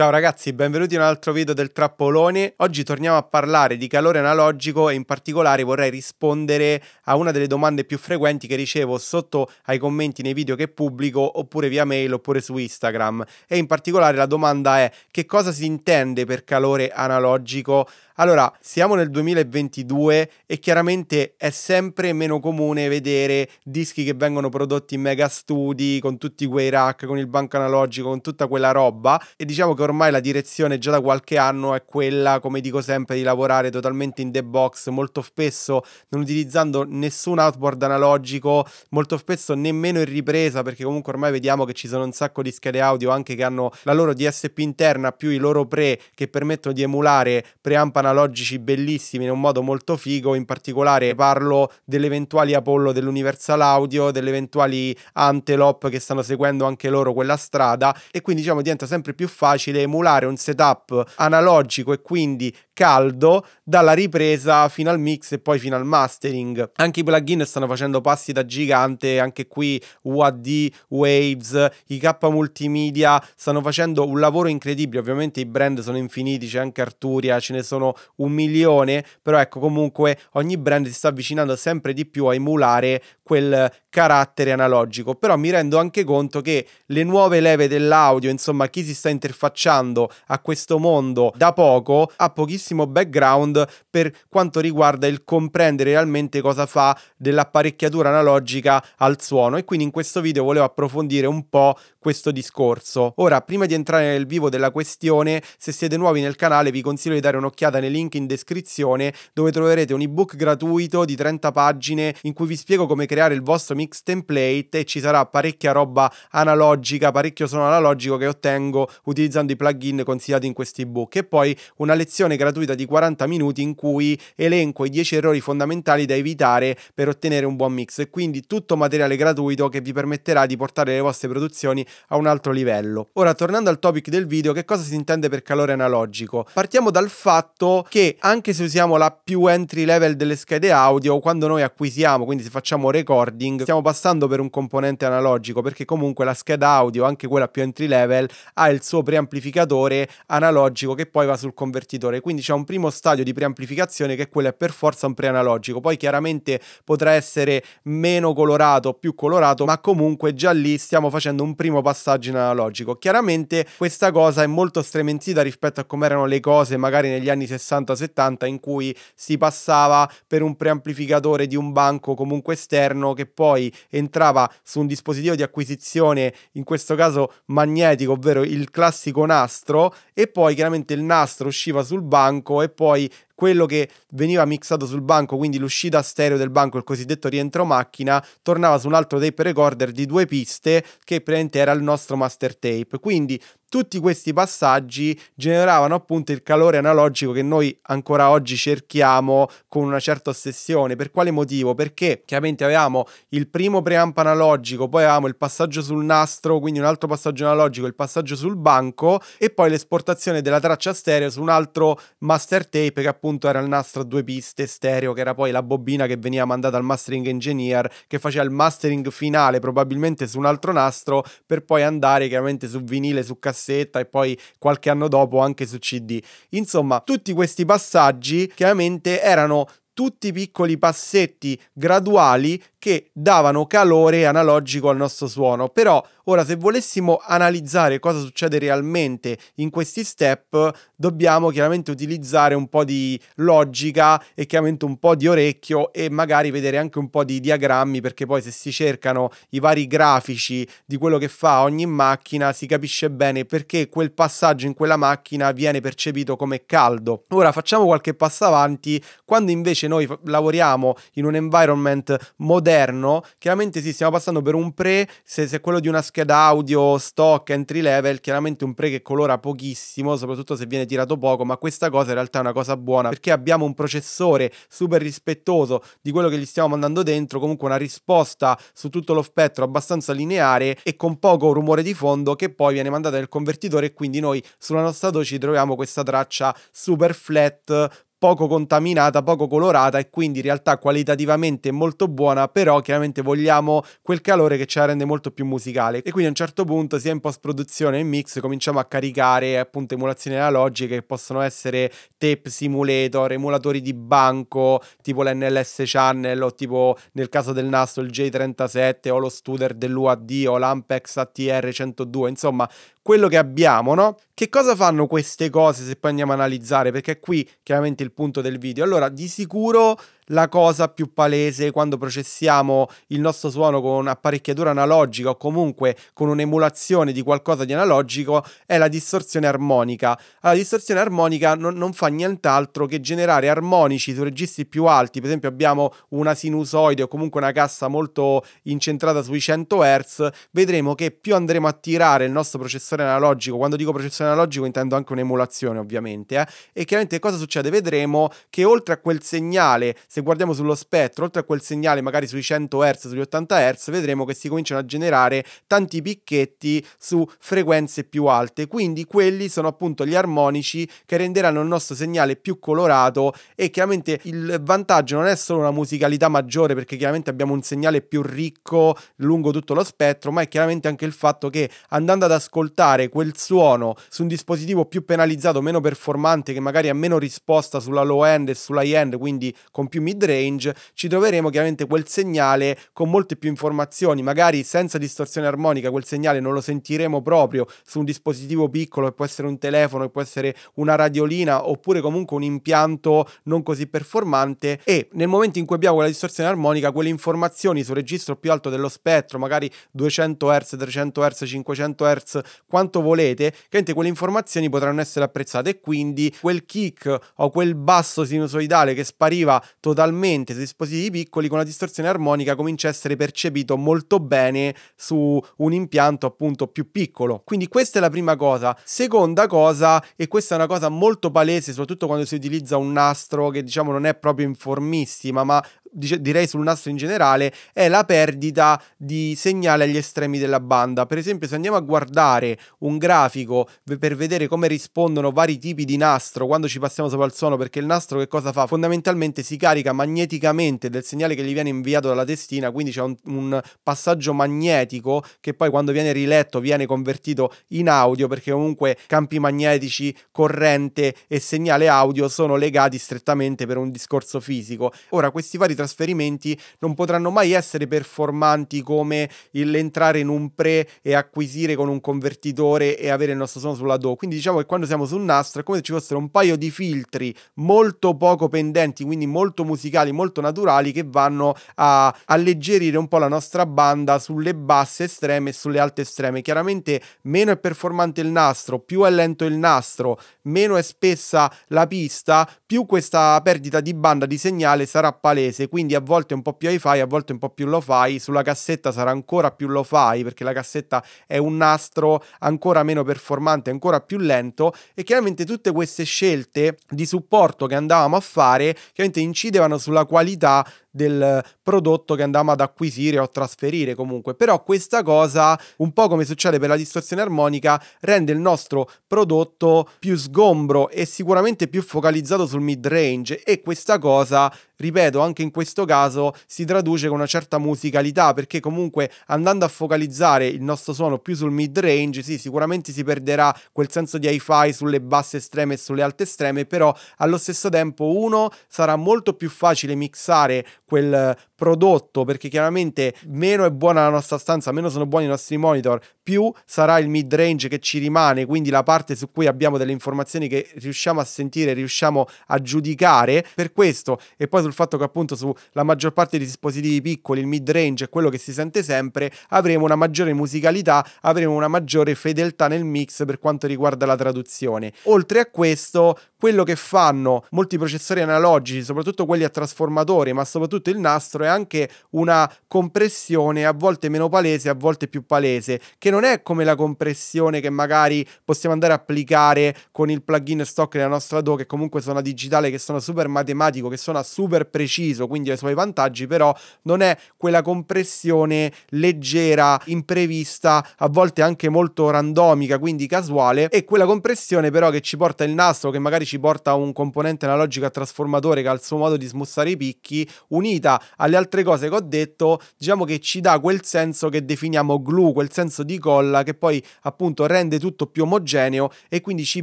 Ciao ragazzi, benvenuti in un altro video del Trappolone. Oggi torniamo a parlare di calore analogico e in particolare vorrei rispondere a una delle domande più frequenti che ricevo sotto ai commenti nei video che pubblico oppure via mail oppure su Instagram. E in particolare la domanda è che cosa si intende per calore analogico allora, siamo nel 2022 e chiaramente è sempre meno comune vedere dischi che vengono prodotti in mega studi, con tutti quei rack, con il banco analogico, con tutta quella roba e diciamo che ormai la direzione già da qualche anno è quella, come dico sempre, di lavorare totalmente in the box, molto spesso non utilizzando nessun outboard analogico, molto spesso nemmeno in ripresa perché comunque ormai vediamo che ci sono un sacco di schede audio anche che hanno la loro DSP interna più i loro pre che permettono di emulare preamp analogico analogici bellissimi in un modo molto figo, in particolare parlo delle eventuali Apollo dell'Universal Audio, delle eventuali Antelope che stanno seguendo anche loro quella strada e quindi diciamo diventa sempre più facile emulare un setup analogico e quindi caldo dalla ripresa fino al mix e poi fino al mastering. Anche i plugin stanno facendo passi da gigante, anche qui UAD, Waves, i K Multimedia stanno facendo un lavoro incredibile, ovviamente i brand sono infiniti, c'è anche Arturia, ce ne sono un milione, però ecco comunque ogni brand si sta avvicinando sempre di più a emulare quel carattere analogico, però mi rendo anche conto che le nuove leve dell'audio, insomma chi si sta interfacciando a questo mondo da poco ha pochissimo background per quanto riguarda il comprendere realmente cosa fa dell'apparecchiatura analogica al suono e quindi in questo video volevo approfondire un po' questo discorso. Ora, prima di entrare nel vivo della questione, se siete nuovi nel canale vi consiglio di dare un'occhiata nei link in descrizione dove troverete un ebook gratuito di 30 pagine in cui vi spiego come creare il vostro mix template e ci sarà parecchia roba analogica, parecchio suono analogico che ottengo utilizzando i plugin consigliati in questi ebook e poi una lezione gratuita di 40 minuti in cui elenco i 10 errori fondamentali da evitare per ottenere un buon mix e quindi tutto materiale gratuito che vi permetterà di portare le vostre produzioni a un altro livello. Ora tornando al topic del video, che cosa si intende per calore analogico? Partiamo dal fatto che anche se usiamo la più entry level delle schede audio, quando noi acquisiamo, quindi se facciamo recording, stiamo passando per un componente analogico perché comunque la scheda audio, anche quella più entry level, ha il suo preamplificatore analogico che poi va sul convertitore. Quindi c'è un primo stadio di preamplificazione che quello è per forza un preanalogico. Poi chiaramente potrà essere meno colorato, più colorato, ma comunque già lì stiamo facendo un primo passaggio in analogico. Chiaramente questa cosa è molto stremenzita rispetto a come erano le cose magari negli anni 60 60-70 in cui si passava per un preamplificatore di un banco comunque esterno che poi entrava su un dispositivo di acquisizione, in questo caso magnetico, ovvero il classico nastro, e poi chiaramente il nastro usciva sul banco e poi quello che veniva mixato sul banco, quindi l'uscita stereo del banco, il cosiddetto rientro macchina, tornava su un altro tape recorder di due piste che praticamente era il nostro master tape. Quindi tutti questi passaggi generavano appunto il calore analogico che noi ancora oggi cerchiamo con una certa ossessione. Per quale motivo? Perché chiaramente avevamo il primo preamp analogico, poi avevamo il passaggio sul nastro, quindi un altro passaggio analogico, il passaggio sul banco e poi l'esportazione della traccia stereo su un altro master tape che appunto appunto era il nastro a due piste stereo, che era poi la bobina che veniva mandata al mastering engineer, che faceva il mastering finale probabilmente su un altro nastro, per poi andare chiaramente su vinile, su cassetta e poi qualche anno dopo anche su CD. Insomma, tutti questi passaggi chiaramente erano tutti piccoli passetti graduali che davano calore analogico al nostro suono. Però ora se volessimo analizzare cosa succede realmente in questi step, dobbiamo chiaramente utilizzare un po' di logica e chiaramente un po' di orecchio e magari vedere anche un po' di diagrammi perché poi se si cercano i vari grafici di quello che fa ogni macchina si capisce bene perché quel passaggio in quella macchina viene percepito come caldo. Ora facciamo qualche passo avanti quando invece noi lavoriamo in un environment moderno moderno, chiaramente sì, stiamo passando per un pre, se, se quello di una scheda audio stock entry level, chiaramente un pre che colora pochissimo, soprattutto se viene tirato poco, ma questa cosa in realtà è una cosa buona perché abbiamo un processore super rispettoso di quello che gli stiamo mandando dentro, comunque una risposta su tutto lo spettro abbastanza lineare e con poco rumore di fondo che poi viene mandata nel convertitore e quindi noi sulla nostra 12 troviamo questa traccia super flat poco contaminata, poco colorata e quindi in realtà qualitativamente molto buona, però chiaramente vogliamo quel calore che ce la rende molto più musicale. E quindi a un certo punto, sia in post-produzione che in mix, cominciamo a caricare appunto emulazioni analogiche che possono essere tape simulator, emulatori di banco, tipo l'NLS channel o tipo nel caso del nastro il J37 o lo Studer dell'UAD o l'Ampex ATR102, insomma quello che abbiamo, no? Che cosa fanno queste cose se poi andiamo a analizzare? Perché qui chiaramente il punto del video. Allora, di sicuro la cosa più palese quando processiamo il nostro suono con apparecchiatura analogica o comunque con un'emulazione di qualcosa di analogico è la distorsione armonica. La distorsione armonica non, non fa nient'altro che generare armonici su registri più alti, per esempio abbiamo una sinusoide o comunque una cassa molto incentrata sui 100 Hz, vedremo che più andremo a tirare il nostro processore analogico, quando dico processore analogico intendo anche un'emulazione ovviamente, eh? e chiaramente cosa succede? Vedremo che oltre a quel segnale, se se guardiamo sullo spettro, oltre a quel segnale magari sui 100 Hz, sugli 80 Hz, vedremo che si cominciano a generare tanti picchetti su frequenze più alte, quindi quelli sono appunto gli armonici che renderanno il nostro segnale più colorato e chiaramente il vantaggio non è solo una musicalità maggiore perché chiaramente abbiamo un segnale più ricco lungo tutto lo spettro, ma è chiaramente anche il fatto che andando ad ascoltare quel suono su un dispositivo più penalizzato, meno performante, che magari ha meno risposta sulla low end e sulla high end, quindi con più mid range, ci troveremo chiaramente quel segnale con molte più informazioni, magari senza distorsione armonica, quel segnale non lo sentiremo proprio su un dispositivo piccolo che può essere un telefono, che può essere una radiolina oppure comunque un impianto non così performante e nel momento in cui abbiamo quella distorsione armonica, quelle informazioni sul registro più alto dello spettro, magari 200 Hz, 300 Hz, 500 Hz, quanto volete, chiaramente quelle informazioni potranno essere apprezzate e quindi quel kick o quel basso sinusoidale che spariva totalmente totalmente su dispositivi piccoli con la distorsione armonica comincia a essere percepito molto bene su un impianto appunto più piccolo. Quindi questa è la prima cosa. Seconda cosa, e questa è una cosa molto palese soprattutto quando si utilizza un nastro che diciamo non è proprio informissima ma dice, direi sul nastro in generale, è la perdita di segnale agli estremi della banda. Per esempio, se andiamo a guardare un grafico per vedere come rispondono vari tipi di nastro quando ci passiamo sopra il suono, perché il nastro che cosa fa? Fondamentalmente si carica magneticamente del segnale che gli viene inviato dalla testina, quindi c'è un, un passaggio magnetico che poi quando viene riletto viene convertito in audio, perché comunque campi magnetici, corrente e segnale audio sono legati strettamente per un discorso fisico. Ora, questi vari trasferimenti non potranno mai essere performanti come l'entrare in un pre e acquisire con un convertitore e avere il nostro suono sulla do. Quindi diciamo che quando siamo sul nastro è come se ci fossero un paio di filtri molto poco pendenti, quindi molto musicali, molto naturali, che vanno a alleggerire un po' la nostra banda sulle basse estreme e sulle alte estreme. Chiaramente meno è performante il nastro, più è lento il nastro, meno è spessa la pista, più questa perdita di banda di segnale sarà palese quindi a volte un po' più hi-fi, a volte un po' più lo-fi, sulla cassetta sarà ancora più lo-fi perché la cassetta è un nastro ancora meno performante, ancora più lento e chiaramente tutte queste scelte di supporto che andavamo a fare chiaramente incidevano sulla qualità del prodotto che andiamo ad acquisire o trasferire comunque. Però questa cosa, un po' come succede per la distorsione armonica, rende il nostro prodotto più sgombro e sicuramente più focalizzato sul mid range e questa cosa ripeto, anche in questo caso si traduce con una certa musicalità, perché comunque andando a focalizzare il nostro suono più sul mid range, sì, sicuramente si perderà quel senso di hi-fi sulle basse estreme e sulle alte estreme, però allo stesso tempo uno sarà molto più facile mixare quel prodotto perché chiaramente meno è buona la nostra stanza, meno sono buoni i nostri monitor, più sarà il mid range che ci rimane, quindi la parte su cui abbiamo delle informazioni che riusciamo a sentire, riusciamo a giudicare per questo e poi sul fatto che appunto sulla maggior parte dei dispositivi piccoli il mid range è quello che si sente sempre, avremo una maggiore musicalità, avremo una maggiore fedeltà nel mix per quanto riguarda la traduzione. Oltre a questo, quello che fanno molti processori analogici, soprattutto quelli a trasformatore, ma soprattutto soprattutto il nastro è anche una compressione a volte meno palese, a volte più palese, che non è come la compressione che magari possiamo andare a applicare con il plugin stock della nostra DO, che comunque suona digitale, che suona super matematico, che suona super preciso, quindi ha i suoi vantaggi, però non è quella compressione leggera, imprevista, a volte anche molto randomica, quindi casuale, è quella compressione però che ci porta il nastro, che magari ci porta un componente analogico a trasformatore che ha il suo modo di smussare i picchi, unito unita alle altre cose che ho detto, diciamo che ci dà quel senso che definiamo glue, quel senso di colla che poi appunto rende tutto più omogeneo e quindi ci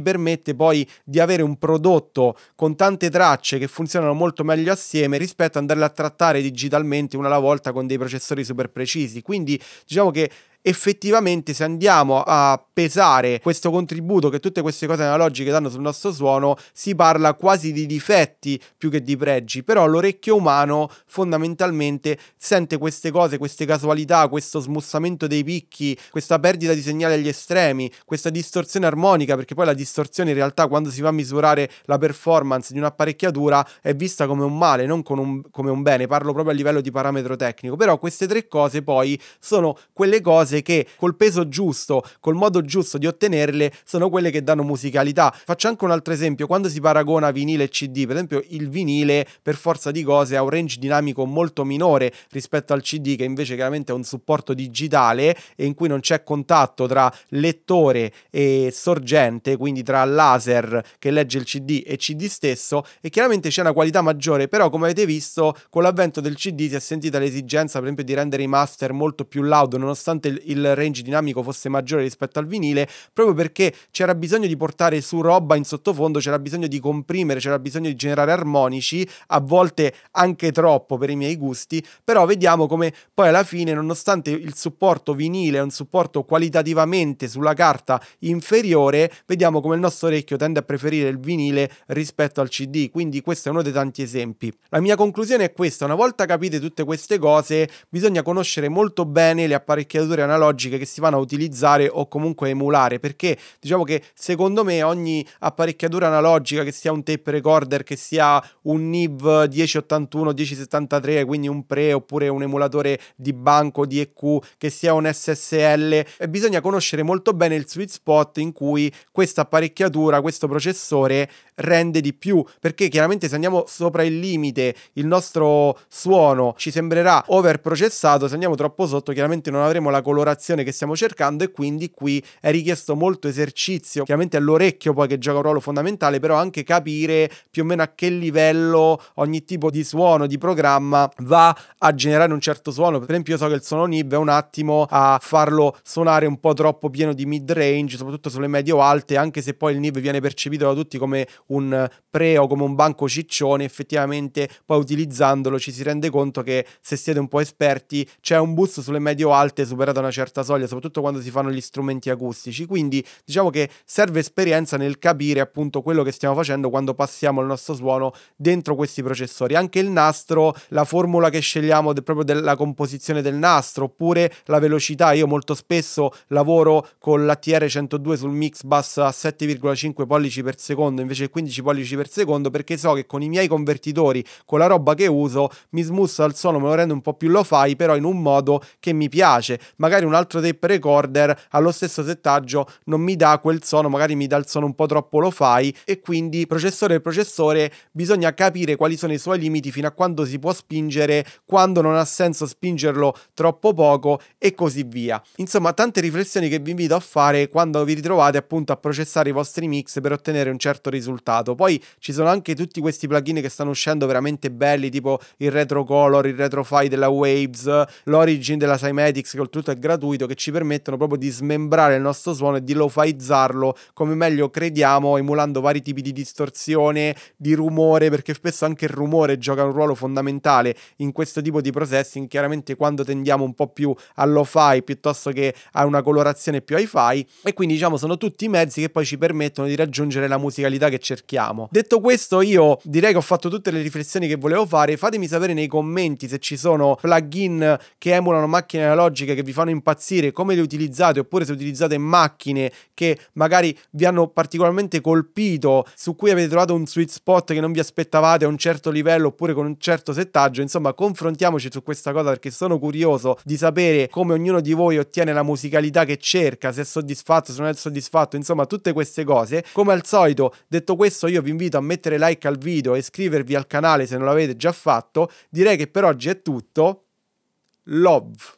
permette poi di avere un prodotto con tante tracce che funzionano molto meglio assieme rispetto ad andarle a trattare digitalmente una alla volta con dei processori super precisi. Quindi diciamo che effettivamente se andiamo a pesare questo contributo che tutte queste cose analogiche danno sul nostro suono, si parla quasi di difetti più che di pregi, però l'orecchio umano fondamentalmente sente queste cose, queste casualità, questo smussamento dei picchi, questa perdita di segnale agli estremi, questa distorsione armonica, perché poi la distorsione in realtà quando si va a misurare la performance di un'apparecchiatura è vista come un male, non un, come un bene, parlo proprio a livello di parametro tecnico, però queste tre cose poi sono quelle cose cose che col peso giusto, col modo giusto di ottenerle, sono quelle che danno musicalità. Faccio anche un altro esempio, quando si paragona vinile e CD, per esempio il vinile per forza di cose ha un range dinamico molto minore rispetto al CD che invece chiaramente è un supporto digitale e in cui non c'è contatto tra lettore e sorgente, quindi tra laser che legge il CD e CD stesso e chiaramente c'è una qualità maggiore, però come avete visto con l'avvento del CD si è sentita l'esigenza per esempio di rendere i master molto più loud nonostante il, il, range dinamico fosse maggiore rispetto al vinile, proprio perché c'era bisogno di portare su roba in sottofondo, c'era bisogno di comprimere, c'era bisogno di generare armonici, a volte anche troppo per i miei gusti, però vediamo come poi alla fine, nonostante il supporto vinile è un supporto qualitativamente sulla carta inferiore, vediamo come il nostro orecchio tende a preferire il vinile rispetto al CD, quindi questo è uno dei tanti esempi. La mia conclusione è questa, una volta capite tutte queste cose, bisogna conoscere molto bene le apparecchiature analogiche che si vanno a utilizzare o comunque a emulare perché diciamo che secondo me ogni apparecchiatura analogica che sia un tape recorder che sia un NIV 1081 1073 quindi un pre oppure un emulatore di banco di EQ che sia un SSL eh, bisogna conoscere molto bene il sweet spot in cui questa apparecchiatura questo processore rende di più perché chiaramente se andiamo sopra il limite il nostro suono ci sembrerà overprocessato se andiamo troppo sotto chiaramente non avremo la colonna colorazione che stiamo cercando e quindi qui è richiesto molto esercizio, chiaramente all'orecchio poi che gioca un ruolo fondamentale, però anche capire più o meno a che livello ogni tipo di suono, di programma va a generare un certo suono. Per esempio io so che il suono nib è un attimo a farlo suonare un po' troppo pieno di mid range, soprattutto sulle medio alte, anche se poi il nib viene percepito da tutti come un pre o come un banco ciccione, effettivamente poi utilizzandolo ci si rende conto che se siete un po' esperti c'è un boost sulle medio alte superato una una certa soglia, soprattutto quando si fanno gli strumenti acustici. Quindi diciamo che serve esperienza nel capire appunto quello che stiamo facendo quando passiamo il nostro suono dentro questi processori. Anche il nastro, la formula che scegliamo de- proprio della composizione del nastro, oppure la velocità. Io molto spesso lavoro con l'ATR 102 sul mix bus a 7,5 pollici per secondo invece 15 pollici per secondo perché so che con i miei convertitori, con la roba che uso, mi smussa il suono, me lo rende un po' più lo fai, però in un modo che mi piace. Magari magari un altro tape recorder allo stesso settaggio non mi dà quel suono, magari mi dà il suono un po' troppo lo fai e quindi processore per processore bisogna capire quali sono i suoi limiti fino a quando si può spingere, quando non ha senso spingerlo troppo poco e così via. Insomma, tante riflessioni che vi invito a fare quando vi ritrovate appunto a processare i vostri mix per ottenere un certo risultato. Poi ci sono anche tutti questi plugin che stanno uscendo veramente belli, tipo il Retro Color, il Retro File della Waves, l'Origin della Cymatics, che oltretutto è grande gratuito che ci permettono proprio di smembrare il nostro suono e di lofaizzarlo come meglio crediamo, emulando vari tipi di distorsione, di rumore, perché spesso anche il rumore gioca un ruolo fondamentale in questo tipo di processing. Chiaramente quando tendiamo un po' più al lo-fi piuttosto che a una colorazione più hi-fi e quindi diciamo sono tutti i mezzi che poi ci permettono di raggiungere la musicalità che cerchiamo. Detto questo io direi che ho fatto tutte le riflessioni che volevo fare, fatemi sapere nei commenti se ci sono plugin che emulano macchine analogiche che vi fanno imparare impazzire, come le utilizzate, oppure se utilizzate macchine che magari vi hanno particolarmente colpito, su cui avete trovato un sweet spot che non vi aspettavate a un certo livello oppure con un certo settaggio, insomma confrontiamoci su questa cosa perché sono curioso di sapere come ognuno di voi ottiene la musicalità che cerca, se è soddisfatto, se non è soddisfatto, insomma tutte queste cose. Come al solito, detto questo io vi invito a mettere like al video e iscrivervi al canale se non l'avete già fatto. Direi che per oggi è tutto. Love.